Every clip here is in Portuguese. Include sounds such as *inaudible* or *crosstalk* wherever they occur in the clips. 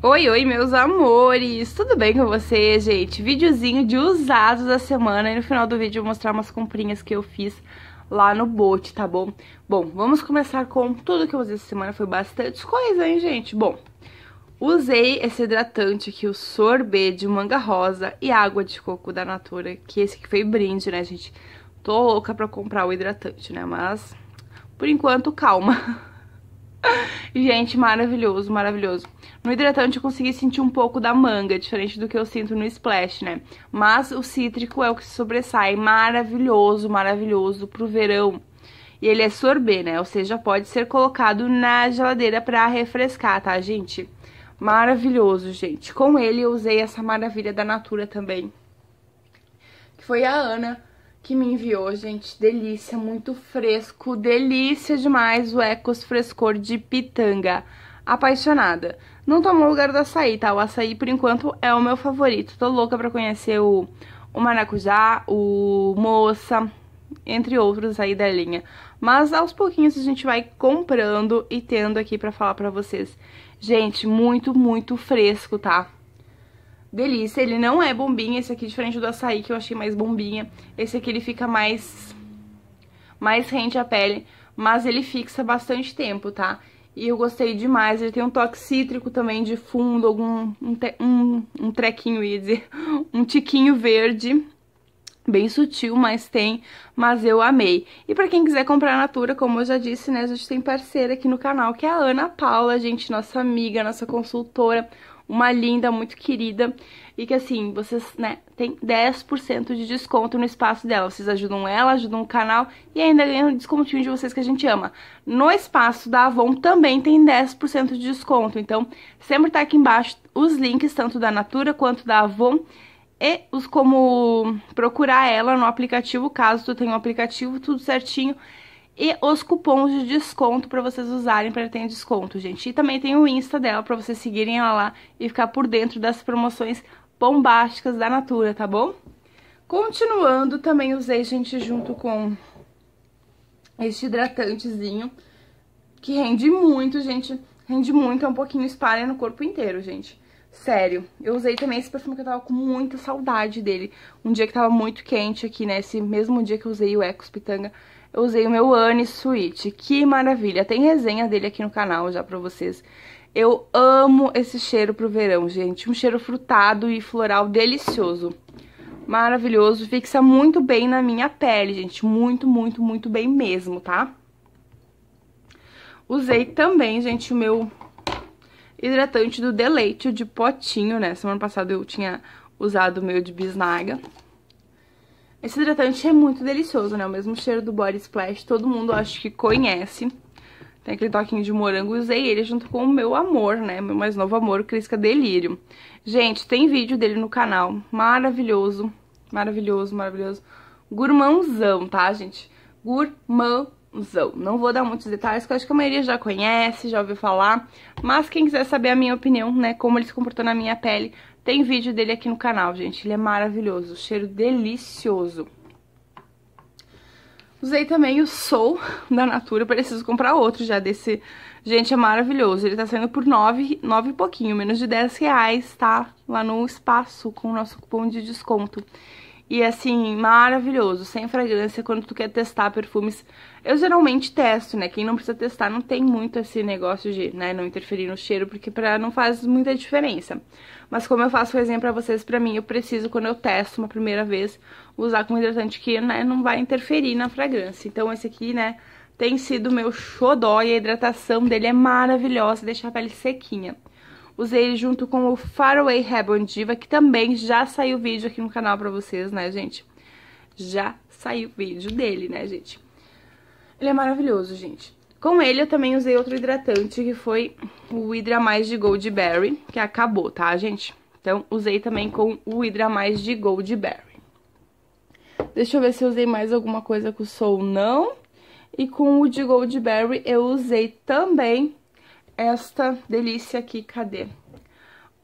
Oi, oi, meus amores! Tudo bem com vocês, gente? Videozinho de usados da semana e no final do vídeo eu vou mostrar umas comprinhas que eu fiz lá no bote, tá bom? Bom, vamos começar com tudo que eu usei essa semana, foi bastante coisa, hein, gente? Bom, usei esse hidratante aqui, o sorbet de manga rosa e água de coco da Natura, que é esse aqui foi brinde, né, gente? Tô louca pra comprar o hidratante, né, mas por enquanto calma. *laughs* *laughs* Gente, maravilhoso, maravilhoso. No hidratante eu consegui sentir um pouco da manga, diferente do que eu sinto no splash, né? Mas o cítrico é o que sobressai, maravilhoso, maravilhoso pro verão. E ele é sorbet, né? Ou seja, pode ser colocado na geladeira pra refrescar, tá, gente? Maravilhoso, gente. Com ele eu usei essa maravilha da Natura também, que foi a Ana que me enviou, gente. Delícia, muito fresco, delícia demais o Ecos Frescor de Pitanga. Apaixonada. Não tomou lugar do açaí, tá? O açaí, por enquanto, é o meu favorito. Tô louca pra conhecer o, o maracujá, o moça, entre outros aí da linha. Mas aos pouquinhos a gente vai comprando e tendo aqui pra falar pra vocês. Gente, muito, muito fresco, tá? delícia. Ele não é bombinha, esse aqui, diferente do açaí, que eu achei mais bombinha. Esse aqui, ele fica mais, mais rente à pele, mas ele fixa bastante tempo, tá? E eu gostei demais, ele tem um toque cítrico também de fundo, algum um, um, um trequinho, ia dizer, *laughs* um tiquinho verde bem sutil, mas tem, mas eu amei. E para quem quiser comprar a Natura, como eu já disse, né, a gente tem parceira aqui no canal, que é a Ana Paula, gente, nossa amiga, nossa consultora, uma linda, muito querida, e que assim, vocês, né, tem 10% de desconto no espaço dela. Vocês ajudam ela, ajudam o canal e ainda ganham um descontinho de vocês que a gente ama. No espaço da Avon também tem 10% de desconto, então sempre tá aqui embaixo os links tanto da Natura quanto da Avon e os como procurar ela no aplicativo, caso tu tenha um aplicativo, tudo certinho e os cupons de desconto para vocês usarem para ter desconto, gente. E também tem o Insta dela para vocês seguirem ela lá e ficar por dentro das promoções bombásticas da Natura, tá bom? Continuando, também usei, gente, junto com este hidratantezinho, que rende muito, gente. Rende muito, é um pouquinho espalha no corpo inteiro, gente. Sério, eu usei também esse perfume que eu tava com muita saudade dele. Um dia que tava muito quente aqui, né? Esse mesmo dia que eu usei o Ecos Pitanga eu usei o meu Anne Suite. Que maravilha! Tem resenha dele aqui no canal já pra vocês. Eu amo esse cheiro pro verão, gente. Um cheiro frutado e floral delicioso. Maravilhoso, fixa muito bem na minha pele, gente. Muito, muito, muito bem mesmo, tá? Usei também, gente, o meu hidratante do Deleite, de potinho, né? Semana passada eu tinha usado o meu de bisnaga. Esse hidratante é muito delicioso, né? O mesmo cheiro do Body Splash, todo mundo acho que conhece. Tem aquele toquinho de morango, usei ele junto com o meu amor, né? Meu mais novo amor, Crisca é Delírio. Gente, tem vídeo dele no canal, maravilhoso, maravilhoso, maravilhoso. Gourmãozão, tá, gente? Gourmãozão. Não vou dar muitos detalhes, porque eu acho que a maioria já conhece, já ouviu falar. Mas quem quiser saber a minha opinião, né, como ele se comportou na minha pele, tem vídeo dele aqui no canal, gente. Ele é maravilhoso, cheiro delicioso. Usei também o Soul *laughs* da Natura, preciso comprar outro já desse... Gente, é maravilhoso, ele tá saindo por 9, 9 e pouquinho, menos de 10 reais, tá? Lá no espaço, com o nosso cupom de desconto. E assim, maravilhoso, sem fragrância, quando tu quer testar perfumes. Eu geralmente testo, né? Quem não precisa testar não tem muito esse negócio de, né, não interferir no cheiro, porque pra, não faz muita diferença. Mas como eu faço o exemplo pra vocês, pra mim, eu preciso, quando eu testo uma primeira vez, usar com hidratante que né, não vai interferir na fragrância. Então esse aqui, né, tem sido meu xodó e a hidratação dele é maravilhosa, deixa a pele sequinha. Usei ele junto com o Faraway Ribbon Diva, que também já saiu vídeo aqui no canal pra vocês, né, gente? Já saiu vídeo dele, né, gente? Ele é maravilhoso, gente. Com ele eu também usei outro hidratante, que foi o Hydra Mais de Goldberry, que acabou, tá, gente? Então, usei também com o Hydra Mais de Goldberry. Deixa eu ver se eu usei mais alguma coisa com o Soul, não. E com o de Goldberry eu usei também esta delícia aqui, cadê?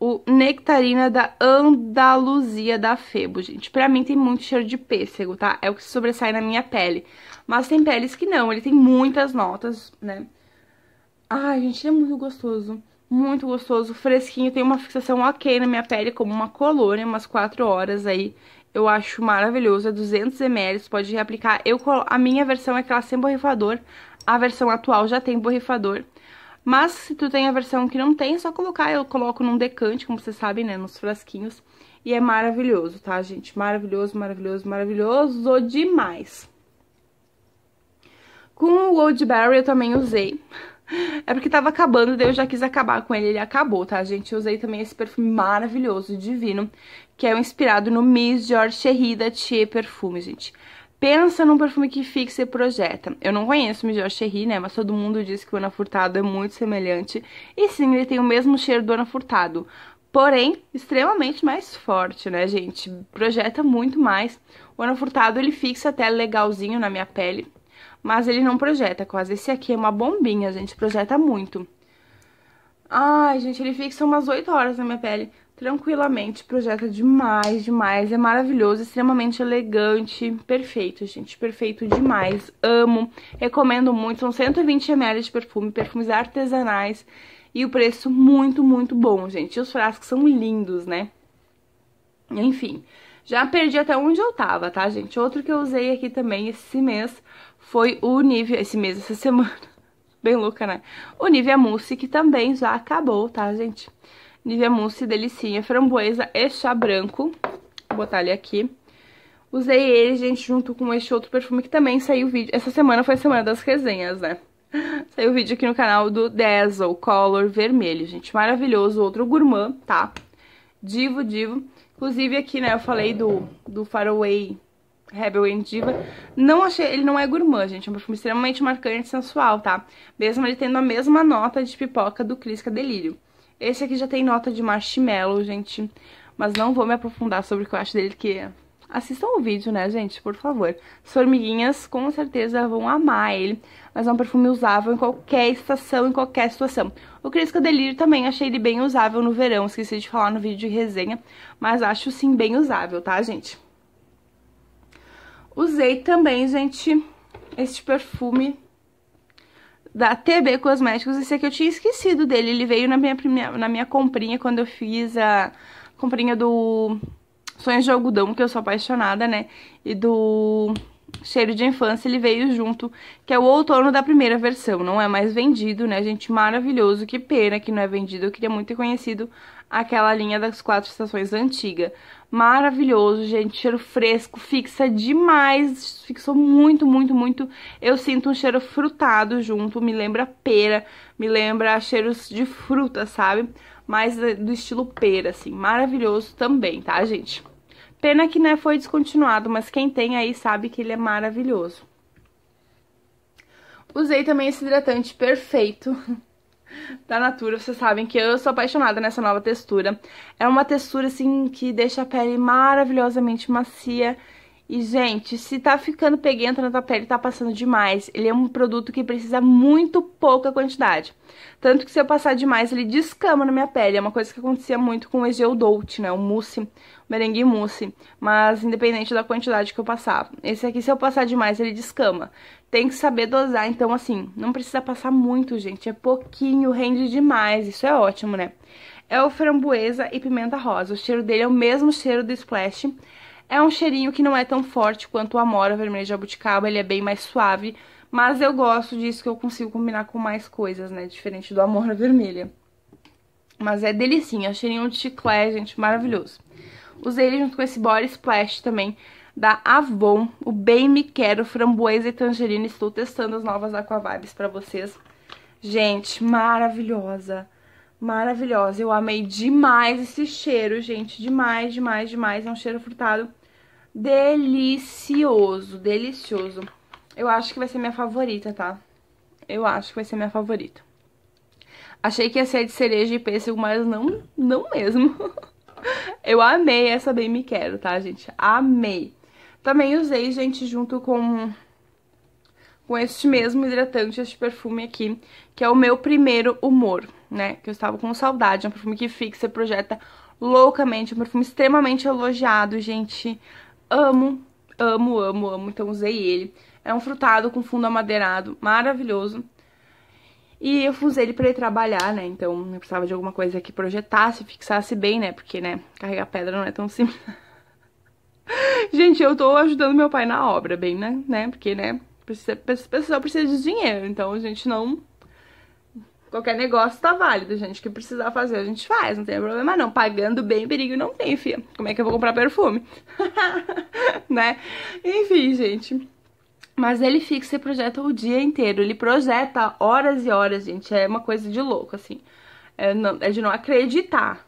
O Nectarina da Andaluzia da Febo, gente. Pra mim tem muito cheiro de pêssego, tá? É o que sobressai na minha pele. Mas tem peles que não, ele tem muitas notas, né? Ai, gente, ele é muito gostoso. Muito gostoso, fresquinho. Tem uma fixação ok na minha pele, como uma colônia, umas 4 horas aí. Eu acho maravilhoso, é 200ml, pode reaplicar. Eu, a minha versão é aquela sem borrifador, a versão atual já tem borrifador. Mas se tu tem a versão que não tem, é só colocar, eu coloco num decante, como vocês sabem, né, nos frasquinhos. E é maravilhoso, tá, gente? Maravilhoso, maravilhoso, maravilhoso demais. Com o Goldberry eu também usei. *laughs* É porque tava acabando, daí eu já quis acabar com ele, ele acabou, tá, gente? Eu usei também esse perfume maravilhoso, divino, que é inspirado no Miss George Cherry da Thier Perfume, gente. Pensa num perfume que fixa e projeta. Eu não conheço o Mijor Cherry, né? Mas todo mundo diz que o Ana Furtado é muito semelhante. E sim, ele tem o mesmo cheiro do Ana Furtado. Porém, extremamente mais forte, né, gente? Projeta muito mais. O Ana Furtado, ele fixa até legalzinho na minha pele. Mas ele não projeta quase. Esse aqui é uma bombinha, gente. Projeta muito. Ai, gente, ele fixa umas 8 horas na minha pele tranquilamente. projeta demais, demais. É maravilhoso, extremamente elegante. Perfeito, gente. Perfeito demais. Amo. Recomendo muito. São 120ml de perfume, perfumes artesanais. E o preço muito, muito bom, gente. E os frascos são lindos, né? Enfim, já perdi até onde eu tava, tá, gente? Outro que eu usei aqui também esse mês foi o Nivea... Esse mês, essa *laughs* semana. Bem louca, né? O Nivea Mousse, que também já acabou, tá, gente? Nivea Mousse, delicinha, framboesa e chá branco. Vou botar ele aqui. Usei ele, gente, junto com este outro perfume que também saiu vídeo. Essa semana foi a semana das resenhas, né? *laughs* Saiu vídeo aqui no canal do Dazzle Color Vermelho, gente. Maravilhoso, outro gourmand, tá? Divo, divo. Inclusive aqui, né, eu falei do, do Faraway Rebel and Diva. Não achei, ele não é gourmand, gente. É um perfume extremamente marcante e sensual, tá? Mesmo ele tendo a mesma nota de pipoca do Crisca Delírio. Esse aqui já tem nota de marshmallow, gente. Mas não vou me aprofundar sobre o que eu acho dele, porque... Assistam o vídeo, né, gente? Por favor. As formiguinhas com certeza vão amar ele. Mas é um perfume usável em qualquer estação, em qualquer situação. O Crisca delirio também achei ele bem usável no verão. Esqueci de falar no vídeo de resenha. Mas acho sim bem usável, tá, gente? Usei também, gente, este perfume da TB Cosméticos. Esse aqui eu tinha esquecido dele. Ele veio na minha, primeira, na minha comprinha quando eu fiz a comprinha do Sonhos de Algodão, que eu sou apaixonada, né? E do Cheiro de Infância, ele veio junto, que é o outono da primeira versão. Não é mais vendido, né, gente? Maravilhoso. Que pena que não é vendido. Eu queria muito ter conhecido aquela linha das quatro estações antiga. Maravilhoso, gente, cheiro fresco, fixa demais, fixou muito, muito, muito. Eu sinto um cheiro frutado junto, me lembra pera, me lembra cheiros de fruta, sabe? Mas é do estilo pera, assim, maravilhoso também, tá, gente? Pena que né, foi descontinuado, mas quem tem aí sabe que ele é maravilhoso. Usei também esse hidratante perfeito, *laughs* da Natura, vocês sabem que eu sou apaixonada nessa nova textura. É uma textura, assim, que deixa a pele maravilhosamente macia e, gente, se tá ficando peguento na tua pele, tá passando demais. Ele é um produto que precisa muito pouca quantidade. Tanto que se eu passar demais, ele descama na minha pele. É uma coisa que acontecia muito com o Egeu né? O mousse, o merengue mousse. Mas independente da quantidade que eu passava, Esse aqui, se eu passar demais, ele descama. Tem que saber dosar, então, assim, não precisa passar muito, gente. É pouquinho, rende demais. Isso é ótimo, né? É o framboesa e pimenta rosa. O cheiro dele é o mesmo cheiro do Splash. É um cheirinho que não é tão forte quanto o Amora Vermelho de Jabuticaba, ele é bem mais suave, mas eu gosto disso que eu consigo combinar com mais coisas, né, diferente do Amora *laughs* Vermelha. Mas é delicinha, é cheirinho de chiclete, gente, maravilhoso. Usei ele junto com esse Body Splash também, da Avon, o Bem Me Quero Framboesa e Tangerina. Estou testando as novas Aquavibes pra vocês. Gente, maravilhosa! maravilhosa. Eu amei demais esse cheiro, gente. Demais, demais, demais. É um cheiro frutado delicioso, delicioso. Eu acho que vai ser minha favorita, tá? Eu acho que vai ser minha favorita. Achei que ia ser de cereja e pêssego, mas não, não mesmo. *laughs* Eu amei essa Bem Me Quero, tá, gente? Amei. Também usei, gente, junto com, com este mesmo hidratante, este perfume aqui, que é o meu primeiro humor né? Que eu estava com saudade. É um perfume que fixa, projeta loucamente. É um perfume extremamente elogiado, gente. Amo, amo, amo, amo. Então usei ele. É um frutado com fundo amadeirado, maravilhoso. E eu usei ele pra ir trabalhar, né? Então eu precisava de alguma coisa que projetasse, fixasse bem, né? Porque, né, carregar pedra não é tão simples. *laughs* gente, eu tô ajudando meu pai na obra, bem, né? né? Porque, né, precisa, pessoal precisa de dinheiro, então a gente não Qualquer negócio tá válido, gente. que precisar fazer, a gente faz, não tem problema não. Pagando bem, perigo não tem, fia. Como é que eu vou comprar perfume? *laughs* né? Enfim, gente. Mas ele fixa e projeta o dia inteiro. Ele projeta horas e horas, gente. É uma coisa de louco, assim. É, não, é de não acreditar.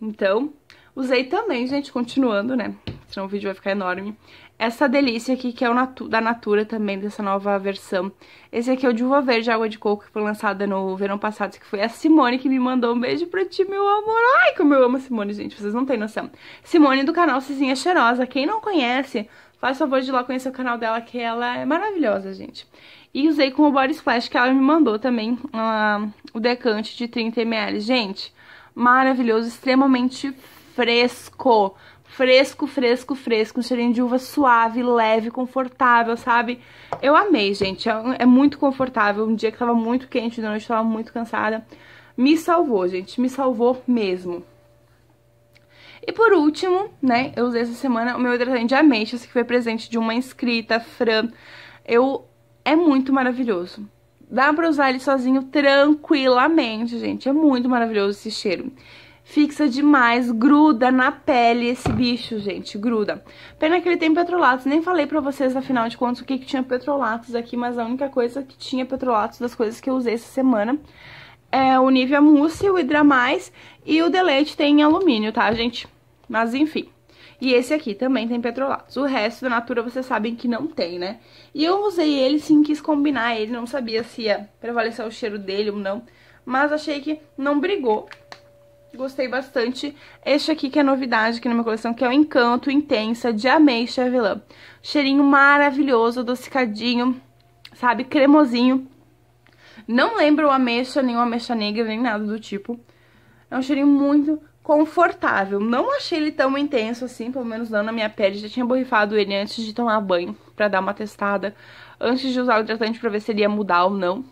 Então, usei também, gente, continuando, né? senão o vídeo vai ficar enorme. Essa delícia aqui, que é Natu, da Natura também, dessa nova versão. Esse aqui é o de uva verde água de coco, que foi lançada no verão passado, que foi a Simone que me mandou um beijo pra ti, meu amor. Ai, como eu amo a Simone, gente, vocês não têm noção. Simone do canal Cizinha Cheirosa, quem não conhece, faz favor de ir lá conhecer o canal dela, que ela é maravilhosa, gente. E usei com o Body Splash, que ela me mandou também, uh, o decante de 30ml. Gente, maravilhoso, extremamente fresco fresco, fresco, fresco, um cheirinho de uva suave, leve, confortável, sabe? Eu amei, gente, é, é muito confortável, um dia que tava muito quente, de noite tava muito cansada, me salvou, gente, me salvou mesmo. E por último, né, eu usei essa semana o meu hidratante de ameixas, que foi presente de uma inscrita, Fran, eu... é muito maravilhoso. Dá pra usar ele sozinho tranquilamente, gente, é muito maravilhoso esse cheiro fixa demais, gruda na pele esse bicho, gente, gruda. Pena que ele tem petrolatos, nem falei pra vocês, afinal de contas, o que, que tinha petrolatos aqui, mas a única coisa que tinha petrolatos das coisas que eu usei essa semana é o Nivea Mousse, o Hidramais e o Delete tem alumínio, tá, gente? Mas enfim. E esse aqui também tem petrolatos. O resto da Natura vocês sabem que não tem, né? E eu usei ele sim, quis combinar ele, não sabia se ia prevalecer o cheiro dele ou não. Mas achei que não brigou Gostei bastante. Este aqui que é novidade aqui é na minha coleção, que é o Encanto Intensa de Ameixa Avelã. Cheirinho maravilhoso, adocicadinho, sabe, cremosinho. Não lembro o ameixa, nem o ameixa negra, nem nada do tipo. É um cheirinho muito confortável. Não achei ele tão intenso assim, pelo menos não na minha pele. Já tinha borrifado ele antes de tomar banho, pra dar uma testada. Antes de usar o hidratante pra ver se ele ia mudar ou não.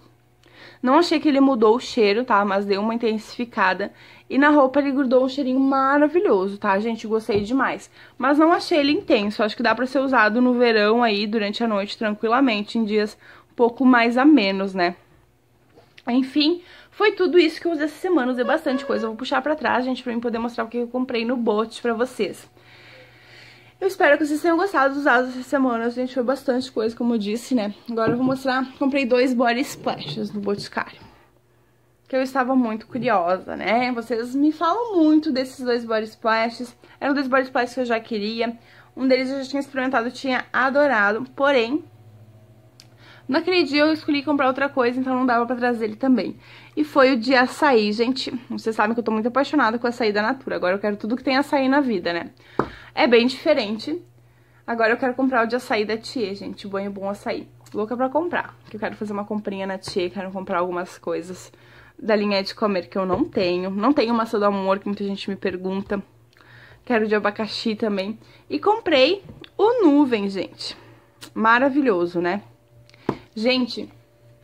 Não achei que ele mudou o cheiro, tá? Mas deu uma intensificada. E na roupa ele grudou um cheirinho maravilhoso, tá, gente? Gostei demais. Mas não achei ele intenso. Acho que dá pra ser usado no verão aí, durante a noite, tranquilamente, em dias um pouco mais a menos, né? Enfim, foi tudo isso que eu usei essa semana. Usei bastante coisa. Eu vou puxar pra trás, gente, pra mim poder mostrar o que eu comprei no bote pra vocês. Eu espero que vocês tenham gostado dos dados essa semana. A gente foi bastante coisa, como eu disse, né? Agora eu vou mostrar. Comprei dois body splashes no Boticário. Que eu estava muito curiosa, né? Vocês me falam muito desses dois body splashes. Eram dois body splashes que eu já queria. Um deles eu já tinha experimentado, tinha adorado. Porém, Naquele dia eu escolhi comprar outra coisa, então não dava pra trazer ele também. E foi o de açaí, gente. Vocês sabem que eu tô muito apaixonada com açaí da Natura. Agora eu quero tudo que tem açaí na vida, né? É bem diferente. Agora eu quero comprar o de açaí da Tia, gente. O banho bom açaí. Louca pra comprar. Que eu quero fazer uma comprinha na Tia, quero comprar algumas coisas da linha de comer que eu não tenho. Não tenho maçã do amor, que muita gente me pergunta. Quero de abacaxi também. E comprei o Nuvem, gente. Maravilhoso, né? Gente,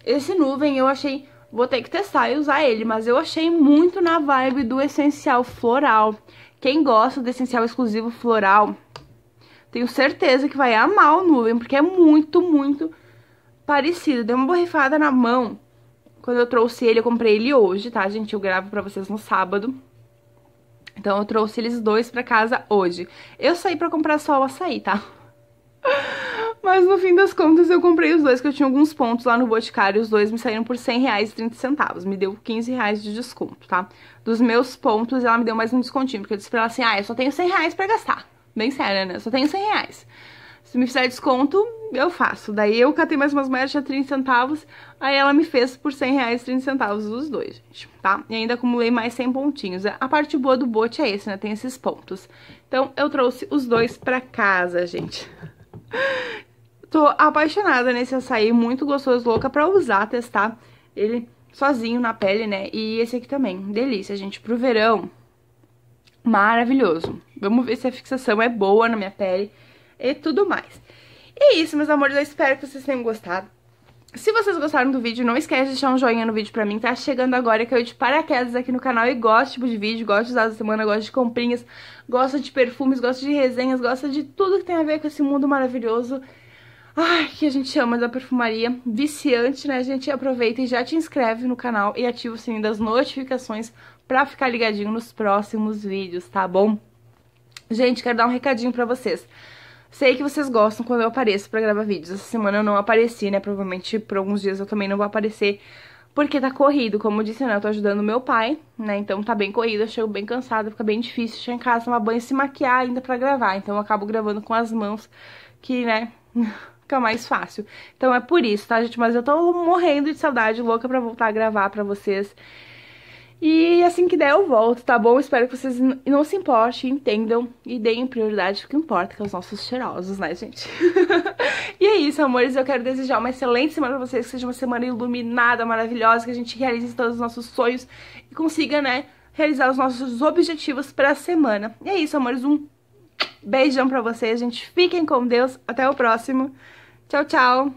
esse nuvem eu achei... Vou ter que testar e usar ele, mas eu achei muito na vibe do essencial floral. Quem gosta do essencial exclusivo floral, tenho certeza que vai amar o nuvem, porque é muito, muito parecido. Deu uma borrifada na mão quando eu trouxe ele, eu comprei ele hoje, tá, gente? Eu gravo pra vocês no sábado. Então eu trouxe eles dois pra casa hoje. Eu saí pra comprar só o açaí, tá? *laughs* Mas no fim das contas eu comprei os dois, que eu tinha alguns pontos lá no Boticário, os dois me saíram por e centavos me deu 15 reais de desconto, tá? Dos meus pontos ela me deu mais um descontinho, porque eu disse pra ela assim, ah, eu só tenho 100 reais pra gastar. Bem séria, né? Eu só tenho 100 reais. Se me fizer desconto, eu faço. Daí eu catei mais umas moedas, tinha 30 centavos, aí ela me fez por 100 reais 30 centavos os dois, gente, tá? E ainda acumulei mais 100 pontinhos. A parte boa do bote é esse, né? Tem esses pontos. Então eu trouxe os dois pra casa, gente. Tô apaixonada nesse açaí, muito gostoso, louca pra usar, testar ele sozinho na pele, né? E esse aqui também, delícia, gente, pro verão, maravilhoso. Vamos ver se a fixação é boa na minha pele e tudo mais. E é isso, meus amores, eu espero que vocês tenham gostado. Se vocês gostaram do vídeo, não esquece de deixar um joinha no vídeo pra mim, tá? Chegando agora que eu de paraquedas aqui no canal e gosto tipo de vídeo, gosto de usar da semana, gosto de comprinhas, gosto de perfumes, gosto de resenhas, gosto de tudo que tem a ver com esse mundo maravilhoso Ai, que a gente ama da perfumaria. Viciante, né, gente? Aproveita e já te inscreve no canal e ativa o sininho das notificações pra ficar ligadinho nos próximos vídeos, tá bom? Gente, quero dar um recadinho pra vocês. Sei que vocês gostam quando eu apareço pra gravar vídeos. Essa semana eu não apareci, né? Provavelmente por alguns dias eu também não vou aparecer porque tá corrido, como eu disse, né? Eu tô ajudando meu pai, né? Então tá bem corrido, eu chego bem cansada, fica bem difícil chegar em casa, tomar banho e se maquiar ainda pra gravar. Então eu acabo gravando com as mãos, que, né? *laughs* fica mais fácil. Então é por isso, tá, gente? Mas eu tô morrendo de saudade, louca pra voltar a gravar pra vocês. E assim que der eu volto, tá bom? Espero que vocês não se importem, entendam e deem prioridade ao que importa, que é os nossos cheirosos, né, gente? *laughs* e é isso, amores. Eu quero desejar uma excelente semana pra vocês, que seja uma semana iluminada, maravilhosa, que a gente realize todos os nossos sonhos e consiga, né, realizar os nossos objetivos pra semana. E é isso, amores. Um beijão pra vocês, gente. Fiquem com Deus. Até o próximo. Tchau, tchau!